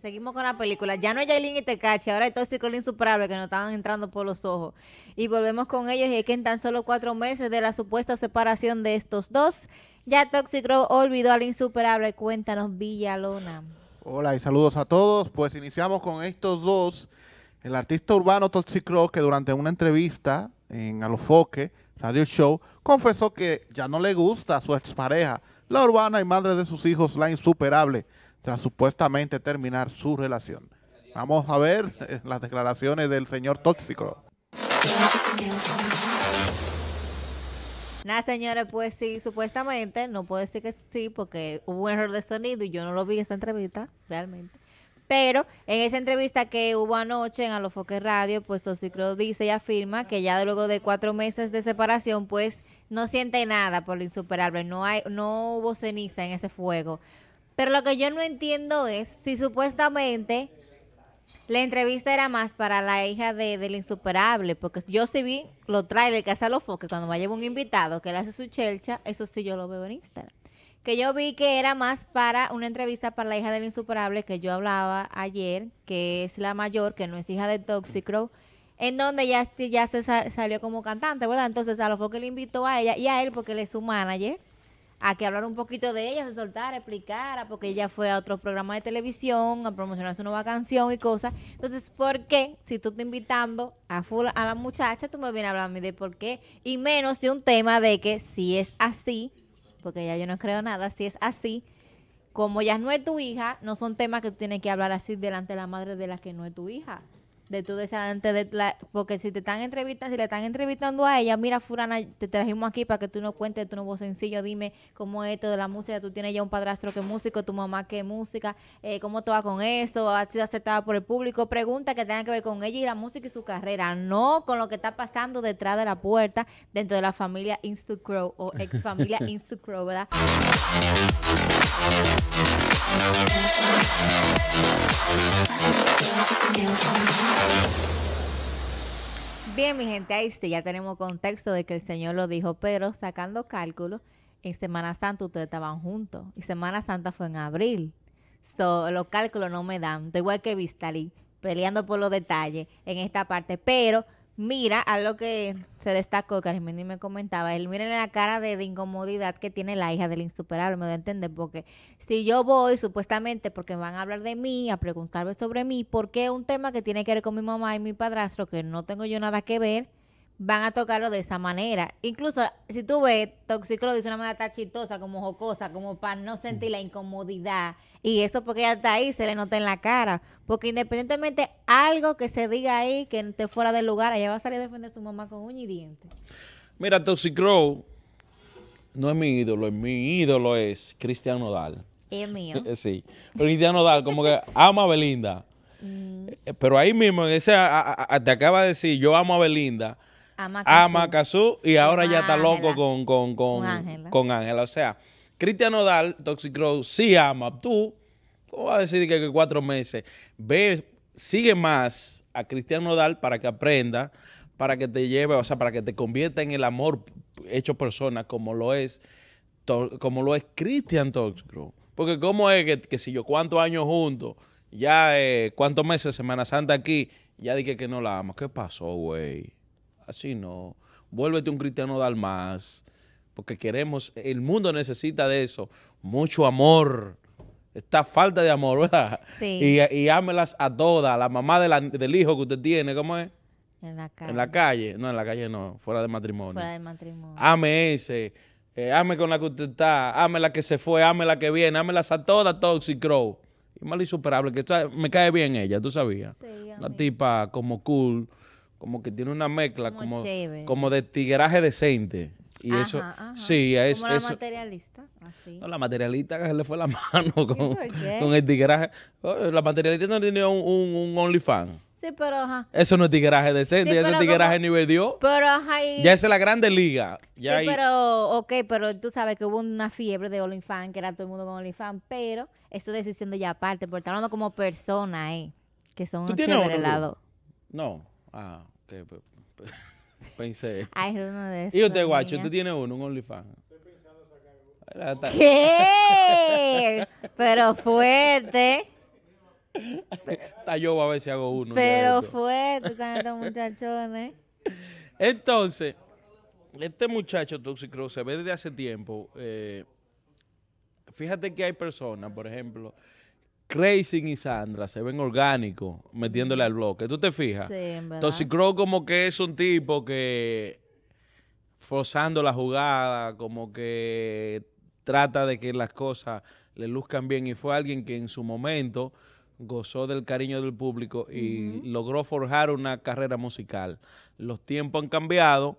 seguimos con la película, ya no es Jailin y Tecachi, ahora es Tóxico Insuperable que nos estaban entrando por los ojos. Y volvemos con ellos y es que en tan solo cuatro meses de la supuesta separación de estos dos, ya Toxic olvidó al Insuperable. Cuéntanos, Villalona. Hola y saludos a todos. Pues iniciamos con estos dos. El artista urbano Toxicro, que durante una entrevista en Alofoque, Radio Show, confesó que ya no le gusta a su expareja, la urbana y madre de sus hijos, la insuperable tras supuestamente terminar su relación. Vamos a ver eh, las declaraciones del señor tóxico. Nada, señores, pues sí, supuestamente, no puedo decir que sí, porque hubo un error de sonido y yo no lo vi en esta entrevista, realmente. Pero en esa entrevista que hubo anoche en Alofoque Radio, pues Tóxico dice y afirma que ya luego de cuatro meses de separación, pues no siente nada por lo insuperable, no, hay, no hubo ceniza en ese fuego. Pero lo que yo no entiendo es si supuestamente la entrevista era más para la hija de, del insuperable, porque yo sí vi lo el que hace a los foques cuando va a llevar un invitado que le hace su chelcha, eso sí yo lo veo en Instagram. Que yo vi que era más para una entrevista para la hija del insuperable que yo hablaba ayer, que es la mayor, que no es hija de Toxicrow, en donde ya, ya se salió como cantante, ¿verdad? Entonces a los foques le invitó a ella y a él porque él es su manager a que hablar un poquito de ella, se soltara, explicara, porque ella fue a otros programas de televisión, a promocionar su nueva canción y cosas. Entonces, ¿por qué si tú te invitando a, full, a la muchacha, tú me vienes a hablarme de por qué? Y menos de un tema de que si es así, porque ya yo no creo nada, si es así, como ya no es tu hija, no son temas que tú tienes que hablar así delante de la madre de la que no es tu hija de tú antes de porque si te están entrevistando, si le están entrevistando a ella, mira Furana, te trajimos aquí para que tú nos cuentes tu nuevo sencillo, dime cómo es esto de la música, tú tienes ya un padrastro que músico, tu mamá que música, eh, cómo te va con esto, ha sido aceptada por el público, Pregunta que tenga que ver con ella y la música y su carrera, no con lo que está pasando detrás de la puerta dentro de la familia Instacrow o ex familia Instacrow, ¿verdad? Bien, mi gente, ahí sí, ya tenemos contexto de que el Señor lo dijo, pero sacando cálculos, en Semana Santa ustedes estaban juntos y Semana Santa fue en abril. So, los cálculos no me dan, igual que Vistali, peleando por los detalles en esta parte, pero Mira a lo que se destacó, Carmen y me comentaba, él miren la cara de, incomodidad que tiene la hija del insuperable, me voy a entender, porque si yo voy supuestamente porque van a hablar de mí, a preguntarme sobre mí, ¿por qué un tema que tiene que ver con mi mamá y mi padrastro, que no tengo yo nada que ver, van a tocarlo de esa manera. Incluso si tú ves, Toxic dice de una manera tan chistosa, como jocosa, como para no sentir la incomodidad. Y eso porque ella está ahí, se le nota en la cara. Porque independientemente algo que se diga ahí, que esté fuera del lugar, ella va a salir a defender a su mamá con uña y diente. Mira, Toxicro no es mi ídolo, mi ídolo es Cristiano Dal Es mío. sí. Cristiano como que ama a Belinda. Mm. Eh, pero ahí mismo, en ese, te acaba de decir, yo amo a Belinda Ama Cazú y ahora ya está loco con, con, Ángela. O sea, Cristian Nodal, Toxic Crow, sí ama. Tú, ¿cómo vas a decir que, cuatro meses? Ve, sigue más a Cristian Nodal para que aprenda, para que te lleve, o sea, para que te convierta en el amor hecho persona como lo es, como lo es Cristian Toxic Crow. Porque cómo es que, si yo cuántos años juntos, ya eh, cuántos meses, Semana Santa aquí, ya dije que no la amo. ¿Qué pasó, güey? así no, vuélvete un cristiano dalmas, porque queremos, el mundo necesita de eso, mucho amor, esta falta de amor, ¿verdad? Sí. Y, y ámelas a todas, la mamá del hijo que usted tiene, ¿cómo es? En la calle. En la calle, no, en la calle no, fuera de matrimonio. Fuera de matrimonio. Ame ese, eh, ame con la que usted está, ame la que se fue, ame la que viene, ámelas a todas, Toxic Crow. Y mal insuperable, que me cae bien ella, tú sabías. Sí, Una tipa como cool, como que tiene una mezcla como, como, de tigreaje decente. Y eso, sí, es como la materialista? Así. No, la materialista que se le fue la mano con, con el tigraje. Oh, la materialista no tenía un, un, OnlyFans. Sí, pero ajá. Eso no es tigueraje decente, Ya eso es tigueraje nivel Dios. Pero ajá. Ya es la grande liga. Ya sí, pero, ok, pero tú sabes que hubo una fiebre de OnlyFans, que era todo el mundo con OnlyFans, pero esto decisión de ya aparte, porque hablando como persona, ¿eh? Que son unos chéveres No. Ah. Este, pensé. Ay, uno de esos. Y usted, guacho, usted tiene uno, un OnlyFans. ¿Qué? Pero fuerte. Está yo a ver si hago uno. Pero fuerte están estos muchachones. Entonces, este muchacho Toxicro se ve desde hace tiempo. Eh, fíjate que hay personas, por ejemplo, Racing y Sandra se ven orgánicos metiéndole mm. al bloque. ¿Tú te fijas? Sí, en verdad. Entonces creo como que es un tipo que forzando la jugada, como que trata de que las cosas le luzcan bien y fue alguien que en su momento gozó del cariño del público y logró forjar una carrera musical. Los tiempos han cambiado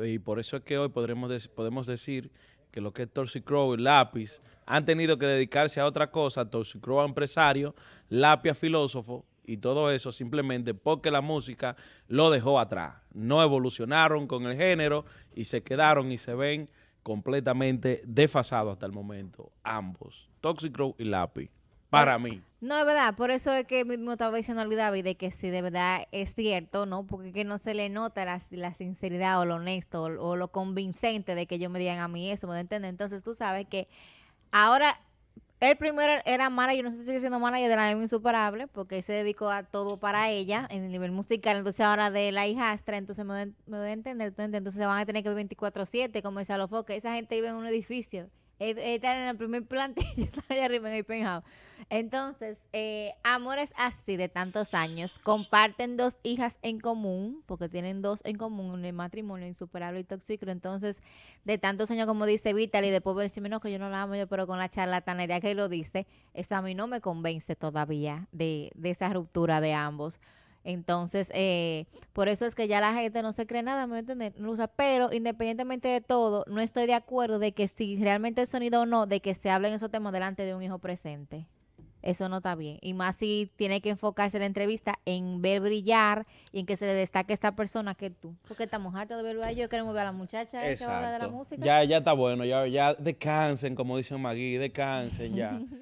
y por eso es que hoy podremos, podemos decir que lo que es Torsi Crow y Lápiz han tenido que dedicarse a otra cosa, Torsi a empresario, Lápiz a filósofo y todo eso simplemente porque la música lo dejó atrás. No evolucionaron con el género y se quedaron y se ven completamente desfasados hasta el momento, ambos, Toxicrow y Lápiz para mí. No, es verdad, por eso es que mismo estaba diciendo algo David de que si de verdad es cierto, ¿no? Porque que no se le nota la, sinceridad o lo honesto o, lo convincente de que ellos me digan a mí eso, ¿me entender? Entonces tú sabes que ahora el primero era mala, yo no sé si sigue siendo y de la misma Insuperable, porque se dedicó a todo para ella en el nivel musical, entonces ahora de la hijastra, entonces me, voy a entender, entonces, se van a tener que ver 24-7, como decía Lofoque, que esa gente vive en un edificio en el primer plantillo, arriba en el Entonces, eh, amores así de tantos años, comparten dos hijas en común, porque tienen dos en común, un matrimonio insuperable y tóxico. Entonces, de tantos años, como dice Vital, y después decirme, menos que yo no la amo yo, pero con la charlatanería que lo dice, eso a mí no me convence todavía de, de esa ruptura de ambos. Entonces, eh, por eso es que ya la gente no se cree nada, me voy a entender, Pero independientemente de todo, no estoy de acuerdo de que si realmente el sonido o no, de que se hablen esos temas delante de un hijo presente. Eso no está bien. Y más si tiene que enfocarse la entrevista en ver brillar y en que se destaque esta persona que tú. Porque estamos hartos de verlo a ellos. Queremos ver a la muchacha eh, de la música. Ya, ya está bueno. Ya, ya descansen, como dice Magui, descansen ya.